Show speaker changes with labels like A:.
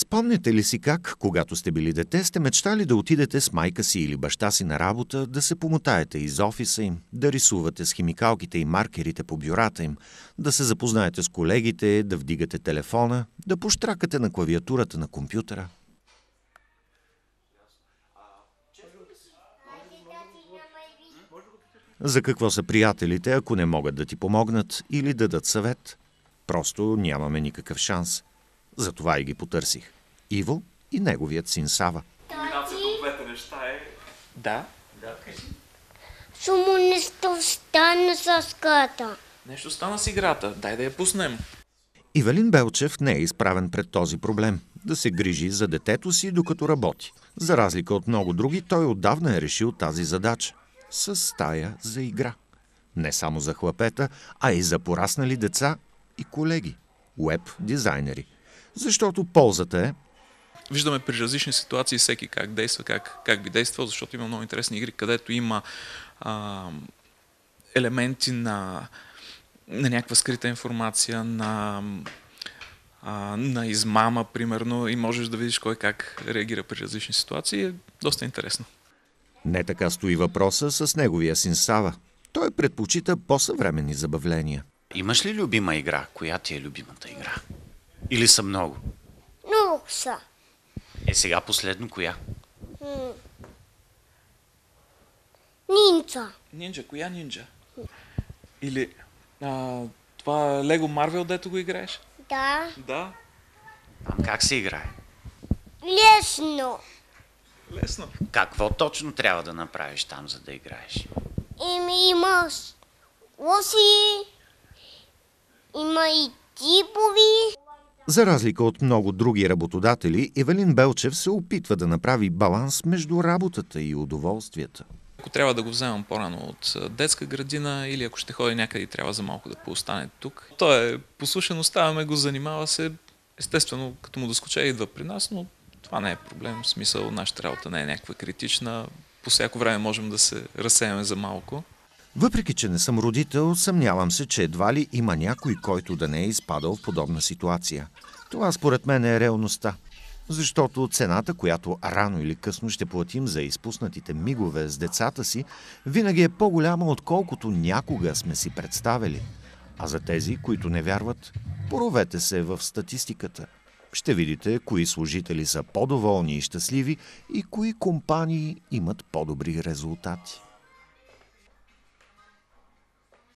A: Спомняте ли си как, когато сте били дете, сте мечтали да отидете с майка си или баща си на работа, да се помотаете из офиса им, да рисувате с химикалките и маркерите по бюрата им, да се запознаете с колегите, да вдигате телефона, да поштракате на клавиатурата на компютъра? За какво са приятелите, ако не могат да ти помогнат или да дадат съвет? Просто нямаме никакъв шанс – затова и ги потърсих. Иво и неговият син Сава.
B: неща е... Да? Да, кажи.
A: Сумо нещо стана с играта.
B: Нещо стана с играта. Дай да я пуснем.
A: Ивелин Белчев не е изправен пред този проблем. Да се грижи за детето си, докато работи. За разлика от много други, той отдавна е решил тази задача. С стая за игра. Не само за хлапета, а и за пораснали деца и колеги. Уеб дизайнери – защото ползата е.
B: Виждаме при различни ситуации всеки как действа, как, как би действал, защото има много интересни игри, където има а, елементи на, на някаква скрита информация, на а, на измама, примерно, и можеш да видиш кой как реагира при различни ситуации. Е доста интересно.
A: Не така стои въпроса с неговия син Сава. Той предпочита по-съвременни забавления. Имаш ли любима игра? Коя ти е любимата игра? Или са много? Много са. Е, сега последно коя? нинджа.
B: Нинджа, коя нинджа? Или а, това Лего Марвел, дето го играеш? Да. Да. А
A: как се играе? Лесно. Лесно. Какво точно трябва да направиш там, за да играеш? Еми имаш лоси, има и типови. За разлика от много други работодатели, Евелин Белчев се опитва да направи баланс между работата и удоволствията.
B: Ако трябва да го вземам по-рано от детска градина или ако ще ходи някъде и трябва за малко да поостане тук, то е послушен, оставяме го, занимава се. Естествено, като му доскоча идва при нас, но това не е проблем. В смисъл, нашата работа не е някаква критична.
A: По всяко време можем да се разсеяме за малко. Въпреки, че не съм родител, съмнявам се, че едва ли има някой, който да не е изпадал в подобна ситуация. Това според мен е реалността. Защото цената, която рано или късно ще платим за изпуснатите мигове с децата си, винаги е по-голяма, отколкото някога сме си представили. А за тези, които не вярват, поровете се в статистиката. Ще видите кои служители са по-доволни и щастливи и кои компании имат по-добри резултати.